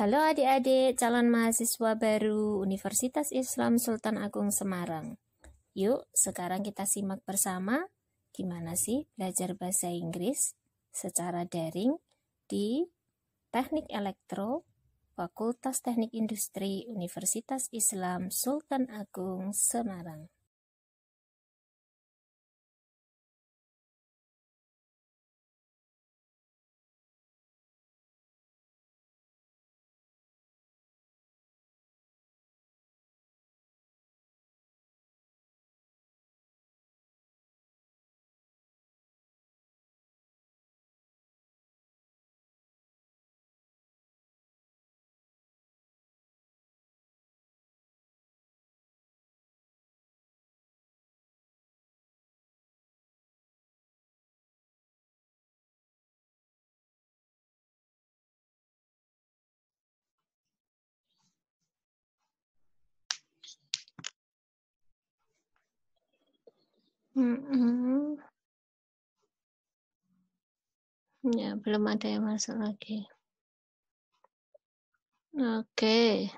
Halo adik-adik, calon mahasiswa baru Universitas Islam Sultan Agung Semarang. Yuk, sekarang kita simak bersama gimana sih belajar bahasa Inggris secara daring di Teknik Elektro, Fakultas Teknik Industri Universitas Islam Sultan Agung Semarang. hmm Ya, belum ada yang masuk lagi. Oke.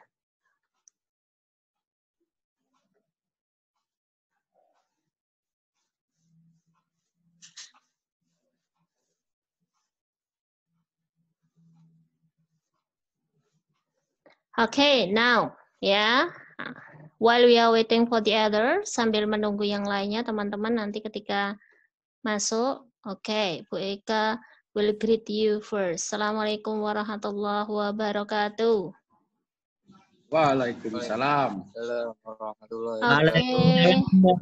Okay, now, ya. yeah while we are waiting for the other, sambil menunggu yang lainnya, teman-teman nanti ketika masuk, oke, okay, Bu Eka will greet you first. Assalamualaikum warahmatullahi wabarakatuh. Waalaikumsalam. Okay.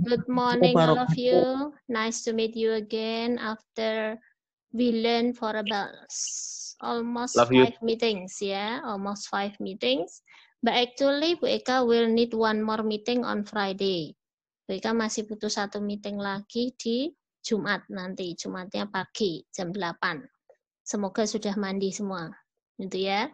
Good morning, all of you. Nice to meet you again after we learn for about almost five meetings, yeah, almost five meetings. But actually Bu Eka will need one more meeting on Friday. Bu Eka masih butuh satu meeting lagi di Jumat nanti, Jumatnya pagi jam 8. Semoga sudah mandi semua. Gitu ya.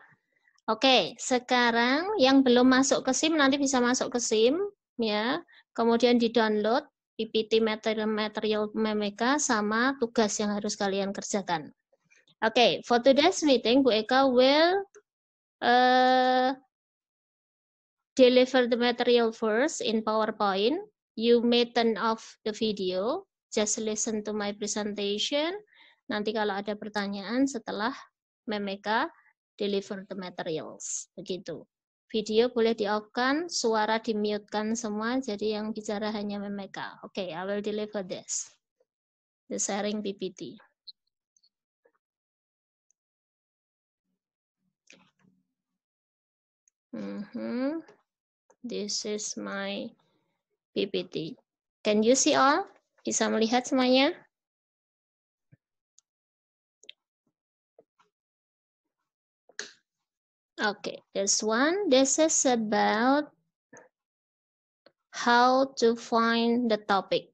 Oke, sekarang yang belum masuk ke SIM nanti bisa masuk ke SIM ya. Kemudian di-download PPT material-material Memeka sama tugas yang harus kalian kerjakan. Oke, for today's meeting Bu Eka will uh, deliver the material first in PowerPoint. You may turn off the video. Just listen to my presentation. Nanti kalau ada pertanyaan setelah Memeka deliver the materials. Begitu. Video boleh di-off-kan, suara di-mute-kan semua, jadi yang bicara hanya Memeka. Oke, okay, I will deliver this. The sharing PPT. Mm-hmm. This is my PPT. Can you see all? Bisa melihat semuanya? Okay, this one, this is about how to find the topic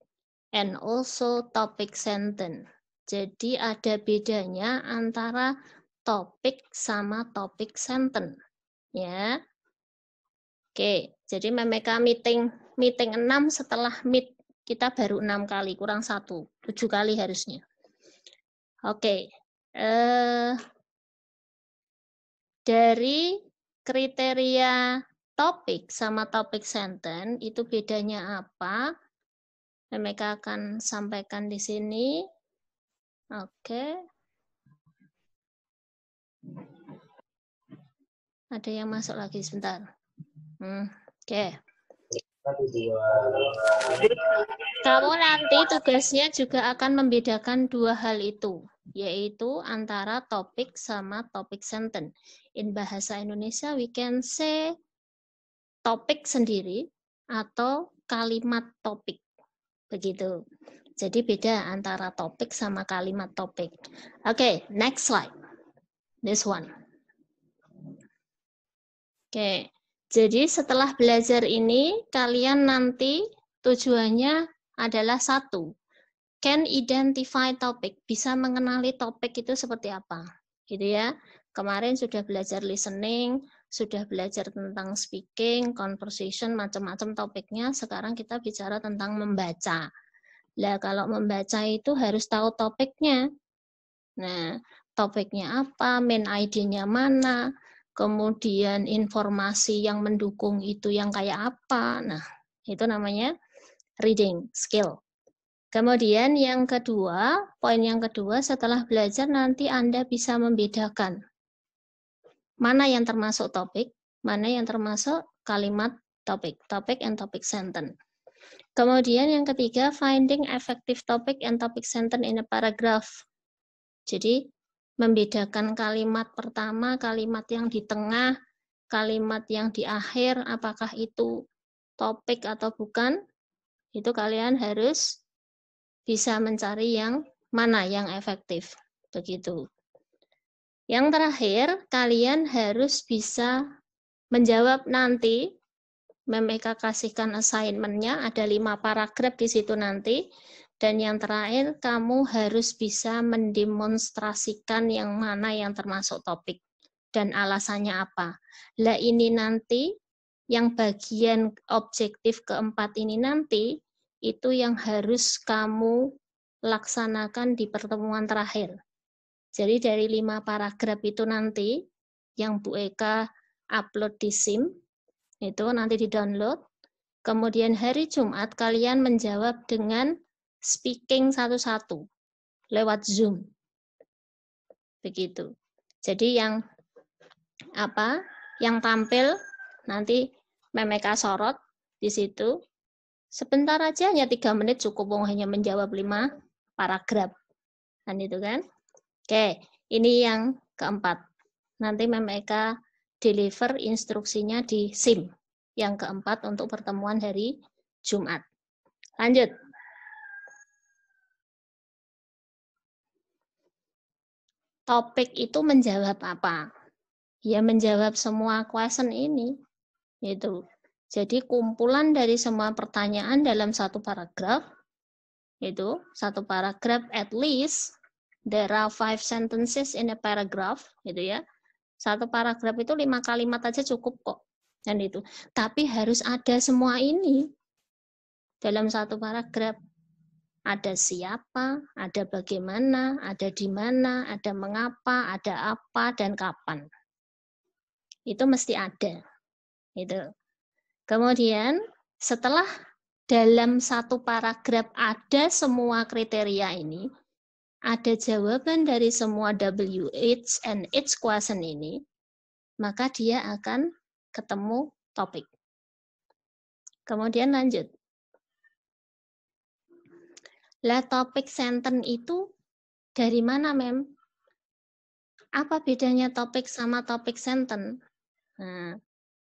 and also topic sentence. Jadi ada bedanya antara topik sama topic sentence, ya. Oke. Okay. Jadi mereka meeting meeting 6 setelah meet kita baru enam kali kurang satu tujuh kali harusnya. Oke. Eh, dari kriteria topik sama topik sentence itu bedanya apa? Mereka akan sampaikan di sini. Oke. Ada yang masuk lagi sebentar. Hmm. Ya. Kamu nanti tugasnya juga akan membedakan dua hal itu, yaitu antara topik sama topik sentence. In bahasa Indonesia, we can say topik sendiri atau kalimat topik. Begitu. Jadi beda antara topik sama kalimat topik. Oke, okay, next slide. This one. Oke. Okay. Jadi setelah belajar ini, kalian nanti tujuannya adalah satu, can identify topic, bisa mengenali topik itu seperti apa, gitu ya. Kemarin sudah belajar listening, sudah belajar tentang speaking, conversation, macam-macam topiknya. Sekarang kita bicara tentang membaca. Nah kalau membaca itu harus tahu topiknya. Nah, topiknya apa, main ID-nya mana, kemudian informasi yang mendukung itu yang kayak apa. Nah, itu namanya reading skill. Kemudian yang kedua, poin yang kedua setelah belajar nanti Anda bisa membedakan mana yang termasuk topik, mana yang termasuk kalimat topik, topik and topic sentence. Kemudian yang ketiga, finding effective topic and topic sentence in a paragraph. Jadi membedakan kalimat pertama, kalimat yang di tengah, kalimat yang di akhir, apakah itu topik atau bukan, itu kalian harus bisa mencari yang mana yang efektif. Begitu. Yang terakhir, kalian harus bisa menjawab nanti mereka kasihkan assignment-nya, ada lima paragraf di situ nanti. Dan yang terakhir, kamu harus bisa mendemonstrasikan yang mana yang termasuk topik dan alasannya apa. Lah ini nanti yang bagian objektif keempat ini nanti itu yang harus kamu laksanakan di pertemuan terakhir. Jadi dari lima paragraf itu nanti yang Bu Eka upload di SIM itu nanti di download. Kemudian hari Jumat kalian menjawab dengan speaking satu-satu lewat Zoom. Begitu. Jadi yang apa? Yang tampil nanti Memeka sorot di situ. Sebentar aja hanya tiga menit cukup wong hanya menjawab lima paragraf. Kan itu kan? Oke, ini yang keempat. Nanti Memeka deliver instruksinya di SIM. Yang keempat untuk pertemuan hari Jumat. Lanjut. topik itu menjawab apa? Ya menjawab semua question ini. Gitu. Jadi kumpulan dari semua pertanyaan dalam satu paragraf itu satu paragraf at least there are five sentences in a paragraph gitu ya. Satu paragraf itu lima kalimat aja cukup kok. Dan itu. Tapi harus ada semua ini dalam satu paragraf ada siapa, ada bagaimana, ada di mana, ada mengapa, ada apa, dan kapan. Itu mesti ada. Itu. Kemudian setelah dalam satu paragraf ada semua kriteria ini, ada jawaban dari semua WH and H question ini, maka dia akan ketemu topik. Kemudian lanjut. Lah topik senten itu dari mana, Mem? Apa bedanya topik sama topik senten? Nah,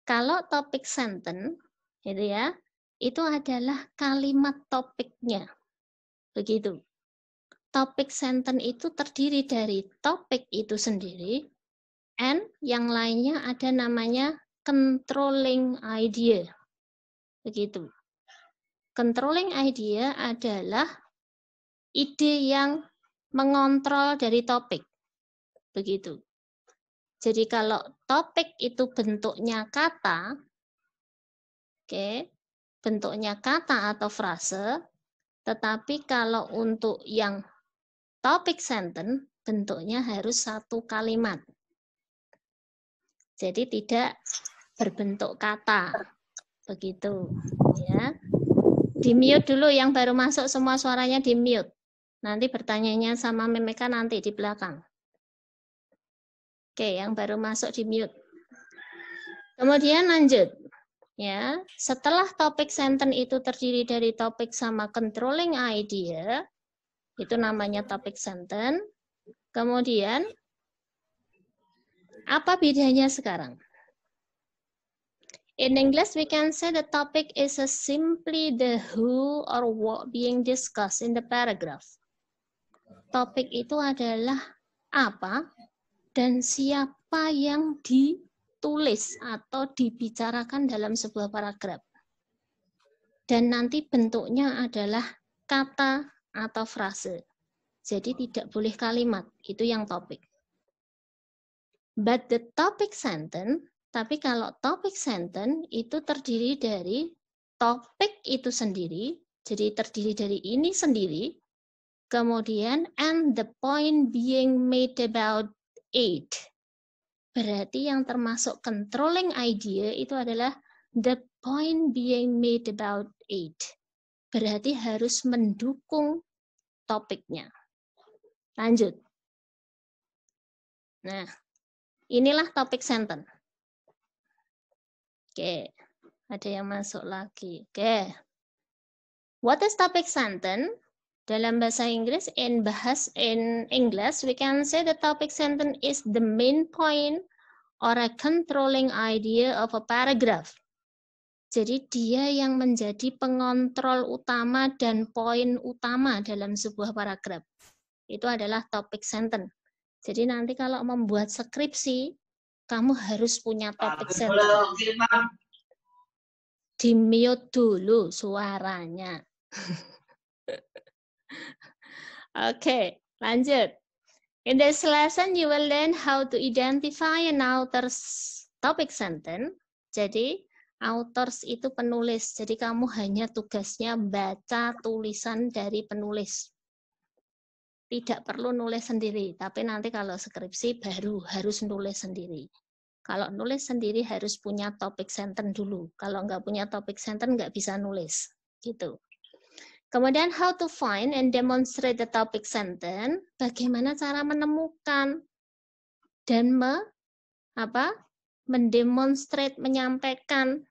kalau topik senten, gitu ya, itu adalah kalimat topiknya. Begitu. Topik senten itu terdiri dari topik itu sendiri, and yang lainnya ada namanya controlling idea. Begitu. Controlling idea adalah ide yang mengontrol dari topik. Begitu. Jadi kalau topik itu bentuknya kata, oke, okay, bentuknya kata atau frase, tetapi kalau untuk yang topik sentence, bentuknya harus satu kalimat. Jadi tidak berbentuk kata. Begitu, ya. Di mute dulu yang baru masuk semua suaranya di mute. Nanti bertanyanya sama Memeka nanti di belakang. Oke, yang baru masuk di mute. Kemudian lanjut. Ya, setelah topik sentence itu terdiri dari topik sama controlling idea, itu namanya topik sentence. Kemudian apa bedanya sekarang? In English, we can say the topic is simply the who or what being discussed in the paragraph topik itu adalah apa dan siapa yang ditulis atau dibicarakan dalam sebuah paragraf. Dan nanti bentuknya adalah kata atau frase. Jadi tidak boleh kalimat, itu yang topik. But the topic sentence, tapi kalau topic sentence itu terdiri dari topik itu sendiri, jadi terdiri dari ini sendiri, Kemudian, and the point being made about it. Berarti yang termasuk controlling idea itu adalah the point being made about it. Berarti harus mendukung topiknya. Lanjut. Nah, inilah topik sentence. Oke, ada yang masuk lagi. Oke. What is topic sentence? Dalam bahasa Inggris, in bahas in English, we can say the topic sentence is the main point or a controlling idea of a paragraph. Jadi dia yang menjadi pengontrol utama dan poin utama dalam sebuah paragraf. Itu adalah topic sentence. Jadi nanti kalau membuat skripsi, kamu harus punya topic sentence. Di mute dulu suaranya. okay, lanjut. In this lesson, you will learn how to identify an author's topic sentence. Jadi, authors itu penulis. Jadi, kamu hanya tugasnya baca tulisan dari penulis. Tidak perlu nulis sendiri, tapi nanti kalau skripsi baru harus nulis sendiri. Kalau nulis sendiri harus punya topic sentence dulu. Kalau nggak punya topic sentence, nggak bisa nulis. Gitu. Kemudian how to find and demonstrate the topic sentence, bagaimana cara menemukan dan me, apa? mendemonstrate, menyampaikan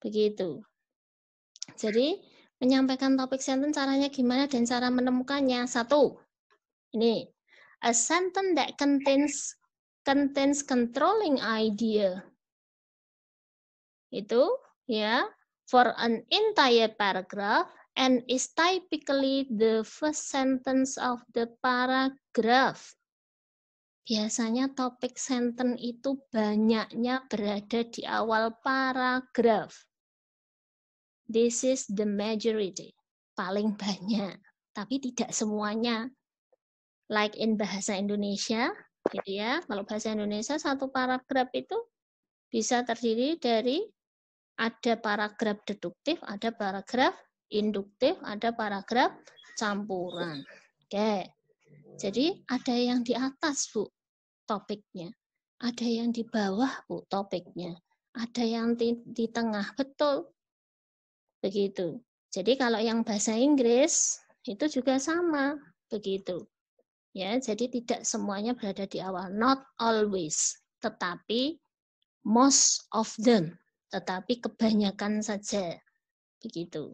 begitu. Jadi, menyampaikan topik sentence caranya gimana dan cara menemukannya. Satu. Ini a sentence that contains contains controlling idea. Itu ya, for an entire paragraph and is typically the first sentence of the paragraph. Biasanya topik sentence itu banyaknya berada di awal paragraf. This is the majority, paling banyak, tapi tidak semuanya. Like in bahasa Indonesia, gitu ya. Kalau bahasa Indonesia satu paragraf itu bisa terdiri dari ada paragraf deduktif, ada paragraf induktif, ada paragraf campuran. Oke. Jadi ada yang di atas, Bu, topiknya. Ada yang di bawah, Bu, topiknya. Ada yang di, di tengah, betul. Begitu. Jadi kalau yang bahasa Inggris itu juga sama, begitu. Ya, jadi tidak semuanya berada di awal, not always, tetapi most of them, tetapi kebanyakan saja. Begitu.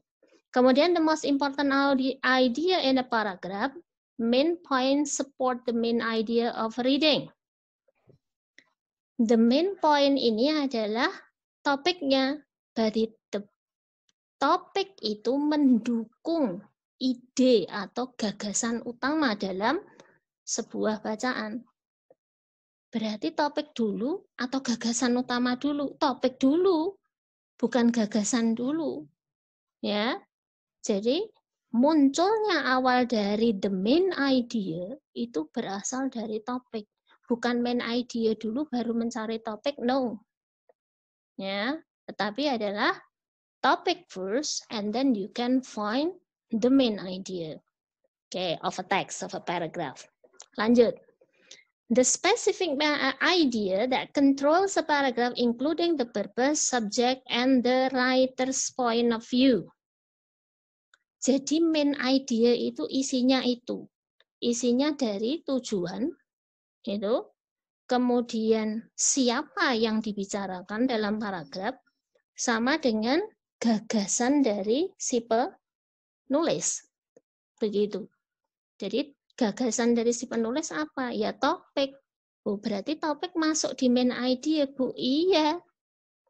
Kemudian the most important idea in a paragraph, main point support the main idea of reading. The main point ini adalah topiknya, dari the topik itu mendukung ide atau gagasan utama dalam sebuah bacaan. Berarti topik dulu atau gagasan utama dulu, topik dulu, bukan gagasan dulu. Ya, jadi munculnya awal dari the main idea itu berasal dari topik. Bukan main idea dulu baru mencari topik, no. Ya, tetapi adalah topic first and then you can find the main idea. Okay, of a text, of a paragraph. Lanjut. The specific idea that controls a paragraph including the purpose, subject, and the writer's point of view. Jadi main idea itu isinya itu. Isinya dari tujuan, gitu. Kemudian siapa yang dibicarakan dalam paragraf sama dengan gagasan dari si penulis. Begitu. Jadi gagasan dari si penulis apa? Ya topik. Oh, berarti topik masuk di main idea, Bu. Iya.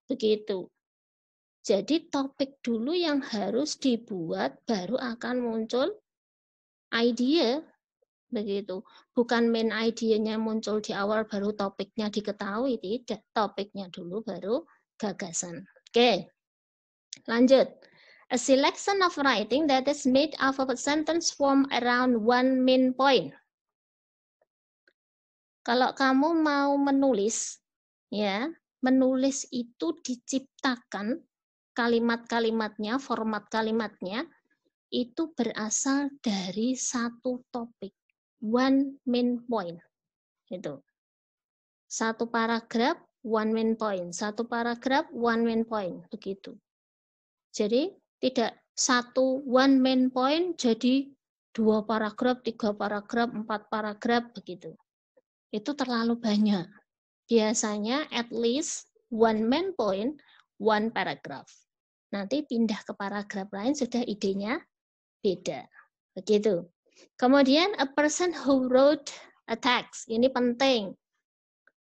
Begitu. Jadi topik dulu yang harus dibuat baru akan muncul idea begitu. Bukan main idenya muncul di awal baru topiknya diketahui, tidak. Topiknya dulu baru gagasan. Oke. Lanjut. A selection of writing that is made of a sentence form around one main point. Kalau kamu mau menulis, ya, menulis itu diciptakan kalimat-kalimatnya, format kalimatnya itu berasal dari satu topik, one main point. Itu. Satu paragraf, one main point. Satu paragraf, one main point. Begitu. Jadi tidak satu one main point jadi dua paragraf, tiga paragraf, empat paragraf begitu. Itu terlalu banyak. Biasanya at least one main point, one paragraph. Nanti pindah ke paragraf lain sudah idenya beda. Begitu. Kemudian a person who wrote a text. Ini penting.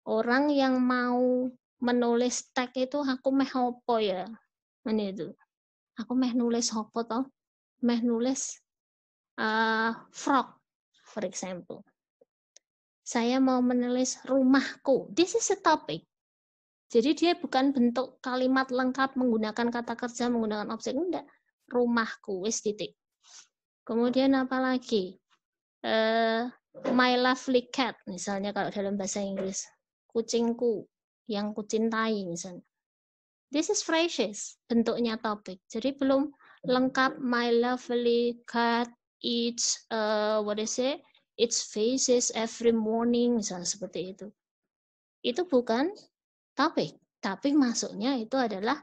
Orang yang mau menulis teks itu aku meh opo ya. Ini itu. Aku meh nulis opo toh? Meh nulis uh, frog for example. Saya mau menulis rumahku. This is a topic. Jadi dia bukan bentuk kalimat lengkap menggunakan kata kerja menggunakan objek enggak. Rumahku wis titik. Kemudian apa lagi? Uh, my lovely cat misalnya kalau dalam bahasa Inggris. Kucingku yang kucintai misalnya. This is phrases, bentuknya topik. Jadi belum lengkap my lovely cat eats uh, what is it? Its faces every morning misalnya seperti itu. Itu bukan topik. tapi masuknya itu adalah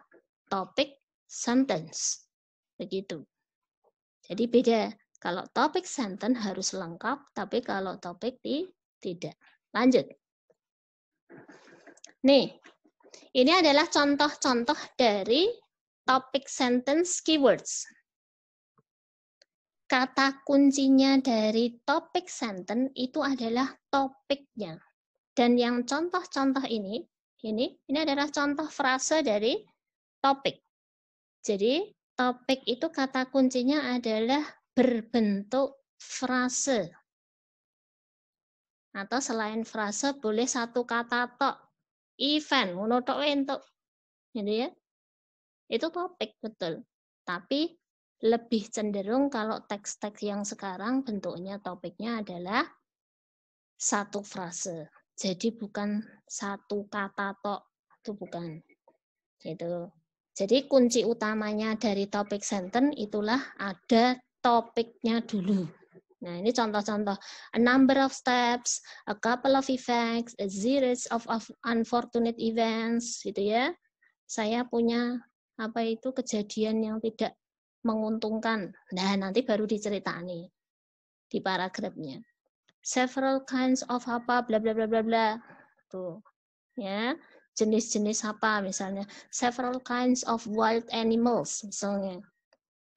topik sentence. Begitu. Jadi beda. Kalau topik sentence harus lengkap, tapi kalau topik di, tidak. Lanjut. Nih, ini adalah contoh-contoh dari topic sentence keywords. Kata kuncinya dari topic sentence itu adalah topiknya. Dan yang contoh-contoh ini ini, ini adalah contoh frase dari topik. Jadi, topik itu kata kuncinya adalah berbentuk frase. Atau selain frase boleh satu kata tok. Event, ngono tok entuk. Gitu ya. Itu topik betul. Tapi lebih cenderung kalau teks-teks yang sekarang bentuknya topiknya adalah satu frase. Jadi bukan satu kata tok, itu bukan. Gitu. Jadi kunci utamanya dari topik sentence itulah ada topiknya dulu. Nah, ini contoh-contoh. A number of steps, a couple of effects, a series of, unfortunate events, gitu ya. Saya punya apa itu kejadian yang tidak menguntungkan. Nah, nanti baru diceritani di paragrafnya several kinds of apa bla bla bla bla bla tuh ya jenis-jenis apa misalnya several kinds of wild animals misalnya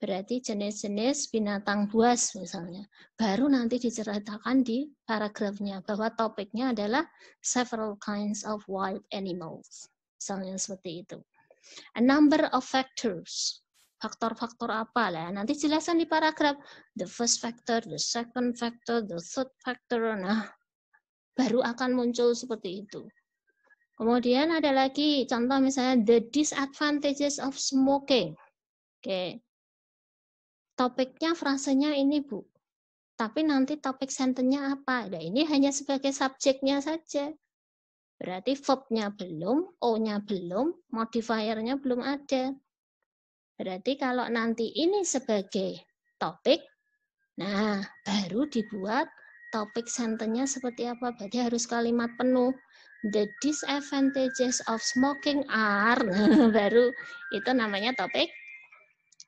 berarti jenis-jenis binatang buas misalnya baru nanti diceritakan di paragrafnya bahwa topiknya adalah several kinds of wild animals misalnya seperti itu a number of factors faktor-faktor apa lah. Nanti jelasan di paragraf the first factor, the second factor, the third factor. Nah, baru akan muncul seperti itu. Kemudian ada lagi contoh misalnya the disadvantages of smoking. Oke. Okay. Topiknya frasenya ini, Bu. Tapi nanti topik sentennya apa? Nah, ini hanya sebagai subjeknya saja. Berarti verbnya belum, O-nya belum, modifiernya belum ada. Berarti kalau nanti ini sebagai topik, nah baru dibuat topik sentennya seperti apa. Berarti harus kalimat penuh. The disadvantages of smoking are, baru itu namanya topik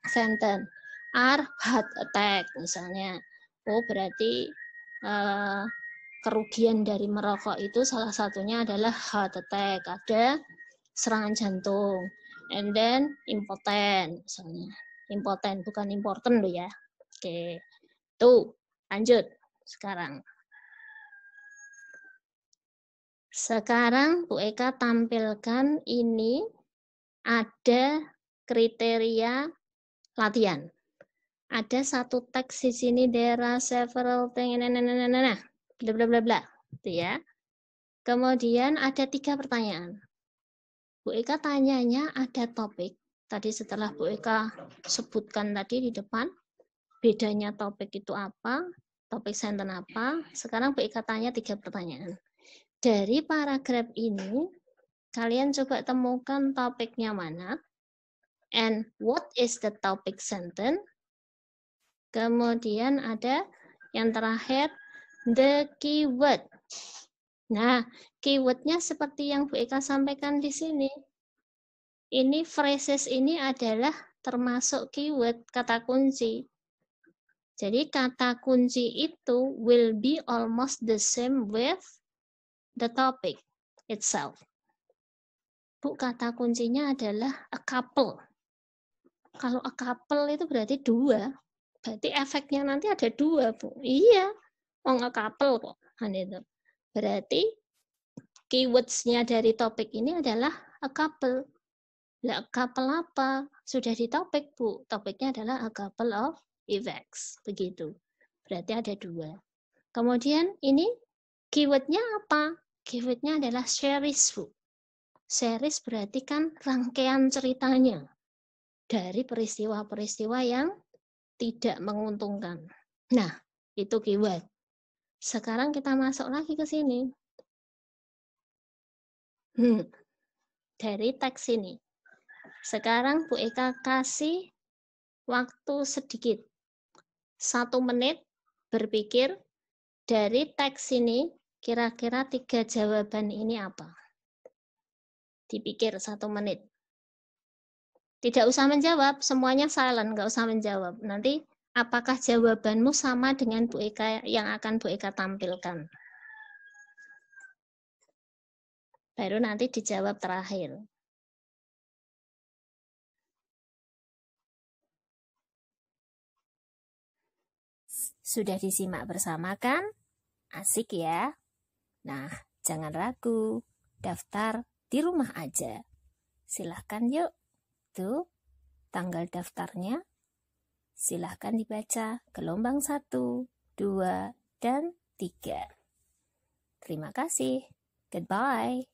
sentence. Are heart attack misalnya. Oh berarti uh, kerugian dari merokok itu salah satunya adalah heart attack, ada serangan jantung and then important misalnya. important bukan important loh ya. Oke. Tuh, lanjut sekarang. Sekarang Bu Eka tampilkan ini ada kriteria latihan. Ada satu teks di sini there are several things nah, nah, nah, nah, nah, nah, bla bla bla bla, itu ya. Kemudian ada tiga pertanyaan. Bu Eka tanyanya ada topik. Tadi setelah Bu Eka sebutkan tadi di depan, bedanya topik itu apa, topik senten apa. Sekarang Bu Eka tanya tiga pertanyaan. Dari paragraf ini, kalian coba temukan topiknya mana, and what is the topic sentence. Kemudian ada yang terakhir, the keyword. Nah, keywordnya seperti yang Bu Eka sampaikan di sini. Ini phrases ini adalah termasuk keyword kata kunci. Jadi kata kunci itu will be almost the same with the topic itself. Bu, kata kuncinya adalah a couple. Kalau a couple itu berarti dua. Berarti efeknya nanti ada dua, Bu. Iya, on a couple kok. Kan Berarti keywordsnya dari topik ini adalah a couple. Lah, a couple apa? Sudah di topik, Bu. Topiknya adalah a couple of events. Begitu. Berarti ada dua. Kemudian ini keywordnya apa? Keywordnya adalah series, Bu. Series berarti kan rangkaian ceritanya dari peristiwa-peristiwa yang tidak menguntungkan. Nah, itu keyword. Sekarang kita masuk lagi ke sini. Hmm. Dari teks ini. Sekarang Bu Eka kasih waktu sedikit. Satu menit berpikir dari teks ini kira-kira tiga jawaban ini apa? Dipikir satu menit. Tidak usah menjawab, semuanya silent, nggak usah menjawab. Nanti Apakah jawabanmu sama dengan Bu Eka yang akan Bu Eka tampilkan? Baru nanti dijawab terakhir. Sudah disimak bersama kan? Asik ya. Nah, jangan ragu. Daftar di rumah aja. Silahkan yuk. Tuh, tanggal daftarnya Silahkan dibaca gelombang 1, 2, dan 3. Terima kasih. Goodbye.